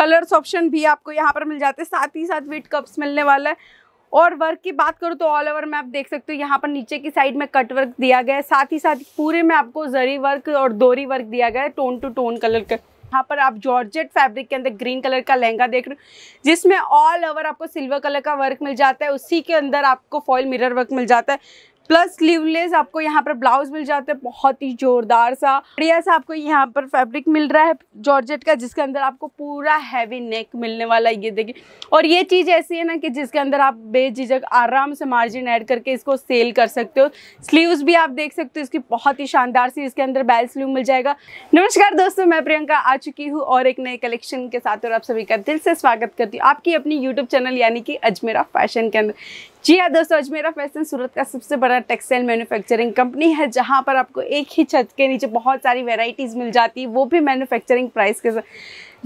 colours option भी आपको यहाँ पर मिल जाते हैं साथ ही साथ विट कप्स मिलने वाला है और वर्क की बात करूँ तो ऑल ओवर में आप देख सकते हो यहाँ पर नीचे की साइड में कट वर्क दिया गया है साथ ही साथ पूरे में आपको जरी वर्क और दोरी वर्क दिया गया है टोन टू टोन कलर का यहाँ पर आप जॉर्जेट फैब्रिक के अंदर ग्रीन कलर का लहंगा देख रहे हो जिसमें ऑल ओवर आपको सिल्वर कलर का वर्क मिल जाता है उसी के अंदर आपको फॉइल मिरर वर्क मिल जाता है प्लस स्लीवलेस आपको यहाँ पर ब्लाउज मिल जाता है बहुत ही जोरदार सा बढ़िया सा आपको यहाँ पर फैब्रिक मिल रहा है जॉर्जेट का जिसके अंदर आपको पूरा हैवी नेक मिलने वाला ये देखिए और ये चीज़ ऐसी है ना कि जिसके अंदर आप बेझिझक आराम से मार्जिन ऐड करके इसको सेल कर सकते हो स्लीव्स भी आप देख सकते हो इसकी बहुत ही शानदार सी इसके अंदर बैल स्लीव मिल जाएगा नमस्कार दोस्तों मैं प्रियंका आ चुकी हूँ और एक नए कलेक्शन के साथ और आप सभी का दिल से स्वागत करती हूँ आपकी अपनी यूट्यूब चैनल यानी कि अजमेरा फैशन के अंदर जी हाँ दोस्तों अजमेरा फैशन सूरत का सबसे बड़ा टेक्सटाइल मैन्युफैक्चरिंग कंपनी है जहाँ पर आपको एक ही छत के नीचे बहुत सारी वेराइटीज़ मिल जाती है वो भी मैन्युफैक्चरिंग प्राइस के साथ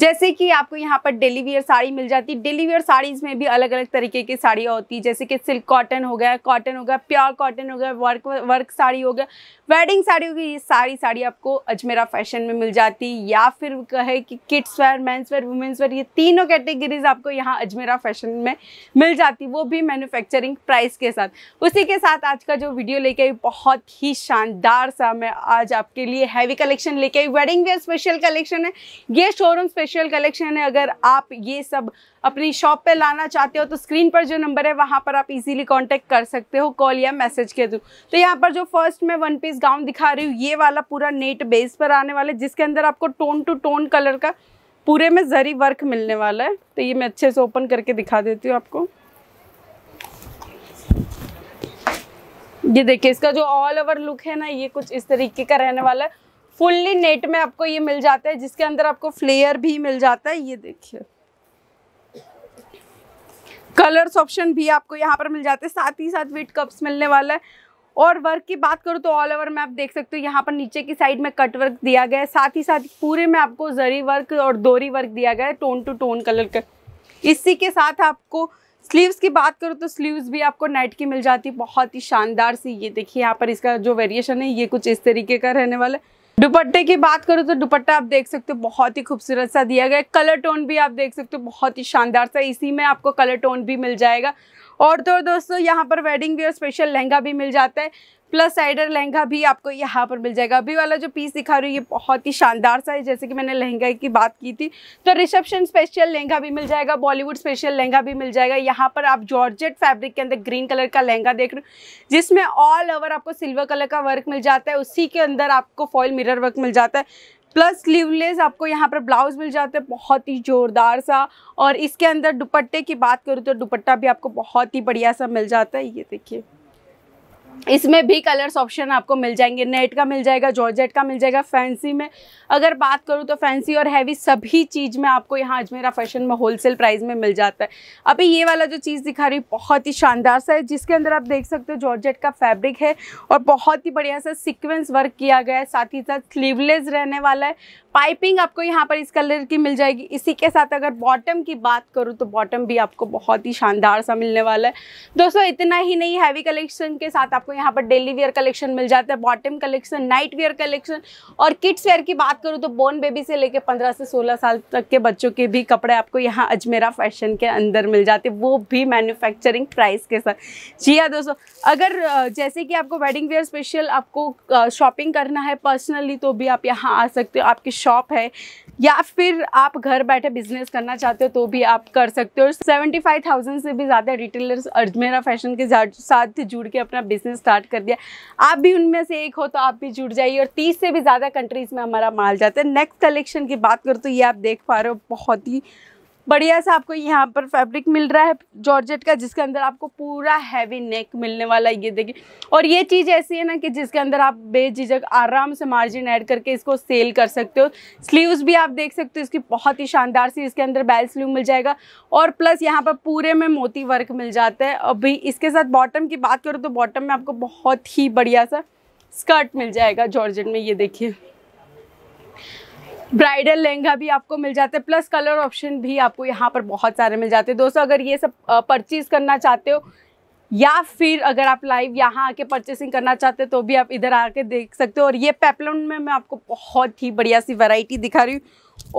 जैसे कि आपको यहाँ पर डेली वियर साड़ी मिल जाती डेली वियर साड़ीज़ में भी अलग अलग तरीके की साड़ियाँ होती जैसे कि सिल्क कॉटन हो गया कॉटन हो गया प्योर कॉटन हो गया वर्क वर्क साड़ी हो गया वेडिंग साड़ी हो गई ये सारी साड़ी आपको अजमेरा फैशन में मिल जाती या फिर कहे कि kids wear men's wear women's wear ये तीनों कैटेगरीज आपको यहाँ अजमेरा फैशन में मिल जाती वो भी मैन्युफैक्चरिंग प्राइस के साथ उसी के साथ आज का जो वीडियो लेके आई बहुत ही शानदार सा मैं आज आपके लिए हैवी कलेक्शन लेके आई वेडिंग वेयर स्पेशल कलेक्शन है ये शोरूम स्पेशल स्पेशल कलेक्शन है अगर आप ये सब अपनी शॉप पे लाना चाहते हो तो स्क्रीन पर जो नंबर है वहाँ पर आप इजीली कांटेक्ट कर सकते हो कॉल या मैसेज के थ्रू तो यहाँ पर जो फर्स्ट मैं वन पीस गाउन दिखा रही हूँ ये वाला पूरा नेट बेस पर आने वाला है जिसके अंदर आपको टोन टू टोन कलर का पूरे में जरी वर्क मिलने वाला है तो ये मैं अच्छे से ओपन करके दिखा देती हूँ आपको ये देखिए इसका जो ऑल ओवर लुक है ना ये कुछ इस तरीके का रहने वाला है फुल्ली नेट में आपको ये मिल जाता है जिसके अंदर आपको फ्लेयर भी मिल जाता है ये देखिए कलर्स ऑप्शन भी आपको यहाँ पर मिल जाते हैं साथ ही साथ विट कप्स मिलने वाला है और वर्क की बात करूँ तो ऑल ओवर में आप देख सकते हो यहाँ पर नीचे की साइड में कट वर्क दिया गया है साथ ही साथ पूरे में आपको जरी वर्क और दोरी वर्क दिया गया है टोन टू टोन कलर का इसी के साथ आपको स्लीव्स की बात करूँ तो स्लीव्स भी आपको नेट की मिल जाती है बहुत ही शानदार सी ये देखिए यहाँ पर इसका जो वेरिएशन है ये कुछ इस तरीके का रहने वाला है दुपट्टे की बात करूँ तो दुपट्टा आप देख सकते हो बहुत ही खूबसूरत सा दिया गया कलर टोन भी आप देख सकते हो बहुत ही शानदार सा इसी में आपको कलर टोन भी मिल जाएगा और तो दोस्तों यहाँ पर वेडिंग वेयर स्पेशल लहंगा भी मिल जाता है प्लस साइडर लहंगा भी आपको यहाँ पर मिल जाएगा अभी वाला जो पीस दिखा रही हूँ ये बहुत ही शानदार सा है जैसे कि मैंने लहंगा की बात की थी तो रिसेप्शन स्पेशल लहंगा भी मिल जाएगा बॉलीवुड स्पेशल लहंगा भी मिल जाएगा यहाँ पर आप जॉर्जेट फैब्रिक के अंदर ग्रीन कलर का लहंगा देख रहे हो जिसमें ऑल ओवर आपको सिल्वर कलर का वर्क मिल जाता है उसी के अंदर आपको फॉयल मिरर वर्क मिल जाता है प्लस स्लीवलेस आपको यहाँ पर ब्लाउज मिल जाता है बहुत ही जोरदार सा और इसके अंदर दुपट्टे की बात करूँ तो दुपट्टा भी आपको बहुत ही बढ़िया सा मिल जाता है ये देखिए इसमें भी कलर्स ऑप्शन आपको मिल जाएंगे नेट का मिल जाएगा जॉर्जेट का मिल जाएगा फैंसी में अगर बात करूँ तो फैंसी और हैवी सभी चीज़ में आपको यहाँ अजमेरा फैशन में होलसेल प्राइस में मिल जाता है अभी ये वाला जो चीज़ दिखा रही बहुत ही शानदार सा है जिसके अंदर आप देख सकते हो जॉर्जेट का फैब्रिक है और बहुत ही बढ़िया सा सिक्वेंस वर्क किया गया है साथ ही साथ स्लीवलेस रहने वाला है पाइपिंग आपको यहाँ पर इस कलर की मिल जाएगी इसी के साथ अगर बॉटम की बात करूँ तो बॉटम भी आपको बहुत ही शानदार सा मिलने वाला है दोस्तों इतना ही नहीं हैवी कलेक्शन के साथ आप आपको यहाँ पर डेली वेयर कलेक्शन मिल जाता है bottom collection night wear collection और किड्स वेयर की बात करूँ तो बोर्न बेबी से लेकर पंद्रह से सोलह साल तक के बच्चों के भी कपड़े आपको यहाँ अजमेरा फैशन के अंदर मिल जाते वो भी मैन्युफैक्चरिंग प्राइस के साथ जी हाँ दोस्तों अगर जैसे कि आपको वेडिंग वेयर स्पेशल आपको शॉपिंग करना है पर्सनली तो भी आप यहाँ आ सकते हो आपकी शॉप है या फिर आप घर बैठे बिजनेस करना चाहते हो तो भी आप कर सकते हो सेवेंटी फाइव थाउजेंड से भी ज़्यादा रिटेलर्स अजमेरा फैशन के साथ जुड़ के अपना बिजनेस बिजनेस स्टार्ट कर दिया आप भी उनमें से एक हो तो आप भी जुड़ जाइए और तीस से भी ज़्यादा कंट्रीज़ में हमारा माल जाता है नेक्स्ट कलेक्शन की बात करूँ तो ये आप देख पा रहे हो बहुत ही बढ़िया सा आपको यहाँ पर फैब्रिक मिल रहा है जॉर्जेट का जिसके अंदर आपको पूरा हैवी नेक मिलने वाला है ये देखिए और ये चीज़ ऐसी है ना कि जिसके अंदर आप बेझिझक आराम से मार्जिन ऐड करके इसको सेल कर सकते हो स्लीव्स भी आप देख सकते हो इसकी बहुत ही शानदार सी इसके अंदर बैल स्लीव मिल जाएगा और प्लस यहाँ पर पूरे में मोती वर्क मिल जाता है अभी इसके साथ बॉटम की बात करूँ तो बॉटम में आपको बहुत ही बढ़िया सा स्कर्ट मिल जाएगा जॉर्जेट में ये देखिए ब्राइडल लहंगा भी आपको मिल जाता है प्लस कलर ऑप्शन भी आपको यहाँ पर बहुत सारे मिल जाते हैं दोस्तों अगर ये सब परचेज़ करना चाहते हो या फिर अगर आप लाइव यहाँ आके परचेसिंग करना चाहते हो तो भी आप इधर आके देख सकते हो और ये पेपलोन में मैं आपको बहुत ही बढ़िया सी वैरायटी दिखा रही हूँ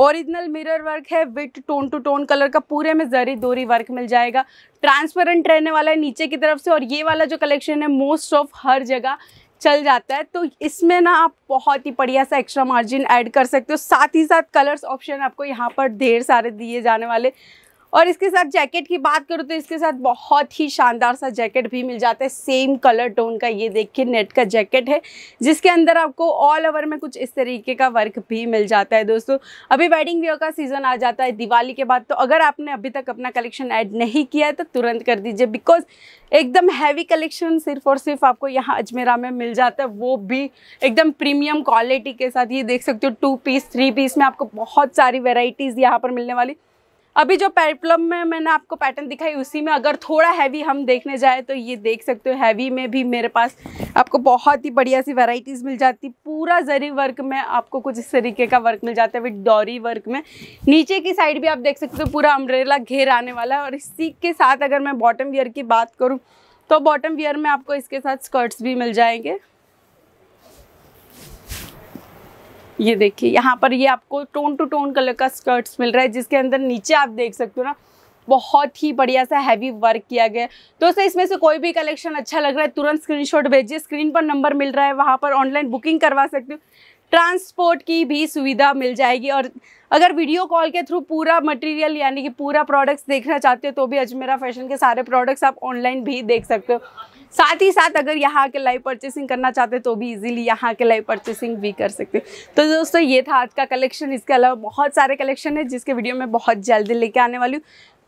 ओरिजिनल मिरर वर्क है with tone to tone colour का पूरे में जरी दोरी वर्क मिल जाएगा ट्रांसपेरेंट रहने वाला है नीचे की तरफ से और ये वाला जो कलेक्शन है मोस्ट ऑफ हर जगह चल जाता है तो इसमें ना आप बहुत ही बढ़िया सा एक्स्ट्रा मार्जिन ऐड कर सकते हो साथ ही साथ कलर्स ऑप्शन आपको यहाँ पर ढेर सारे दिए जाने वाले और इसके साथ जैकेट की बात करूँ तो इसके साथ बहुत ही शानदार सा जैकेट भी मिल जाता है सेम कलर टोन का ये देखिए नेट का जैकेट है जिसके अंदर आपको ऑल ओवर में कुछ इस तरीके का वर्क भी मिल जाता है दोस्तों अभी वेडिंग वियर का सीज़न आ जाता है दिवाली के बाद तो अगर आपने अभी तक अपना कलेक्शन ऐड नहीं किया है तो तुरंत कर दीजिए बिकॉज एकदम हैवी कलेक्शन सिर्फ और सिर्फ आपको यहाँ अजमेरा में मिल जाता है वो भी एकदम प्रीमियम क्वालिटी के साथ ये देख सकते हो टू पीस थ्री पीस में आपको बहुत सारी वेराइटीज़ यहाँ पर मिलने वाली अभी जो पेप्लम में मैंने आपको पैटर्न दिखाई उसी में अगर थोड़ा हैवी हम देखने जाए तो ये देख सकते हो हैवी में भी मेरे पास आपको बहुत ही बढ़िया सी वैरायटीज़ मिल जाती पूरा जरी वर्क में आपको कुछ इस तरीके का वर्क मिल जाता है विद डॉरी वर्क में नीचे की साइड भी आप देख सकते हो पूरा अम्ब्रेला घेर आने वाला है और इसी के साथ अगर मैं बॉटम वियर की बात करूँ तो बॉटम वियर में आपको इसके साथ स्कर्ट्स भी मिल जाएंगे ये देखिए यहाँ पर ये आपको टोन टू टोन कलर का स्कर्ट्स मिल रहा है जिसके अंदर नीचे आप देख सकते हो ना बहुत ही बढ़िया सा हैवी वर्क किया गया है दोस्तों इसमें से कोई भी कलेक्शन अच्छा लग रहा है तुरंत स्क्रीनशॉट भेजिए स्क्रीन पर नंबर मिल रहा है वहाँ पर ऑनलाइन बुकिंग करवा सकते हो ट्रांसपोर्ट की भी सुविधा मिल जाएगी और अगर वीडियो कॉल के थ्रू पूरा मटेरियल यानी कि पूरा प्रोडक्ट्स देखना चाहते हो तो भी अजमेरा फैशन के सारे प्रोडक्ट्स आप ऑनलाइन भी देख सकते हो साथ ही साथ अगर यहाँ के लाइव परचेसिंग करना चाहते तो भी इजीली यहाँ के लाइव परचेसिंग भी कर सकते तो दोस्तों ये था आज का कलेक्शन इसके अलावा बहुत सारे कलेक्शन है जिसके वीडियो मैं बहुत जल्दी लेके आने वाली हूँ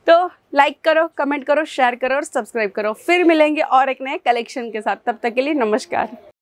तो लाइक करो कमेंट करो शेयर करो और सब्सक्राइब करो फिर मिलेंगे और एक नए कलेक्शन के साथ तब तक के लिए नमस्कार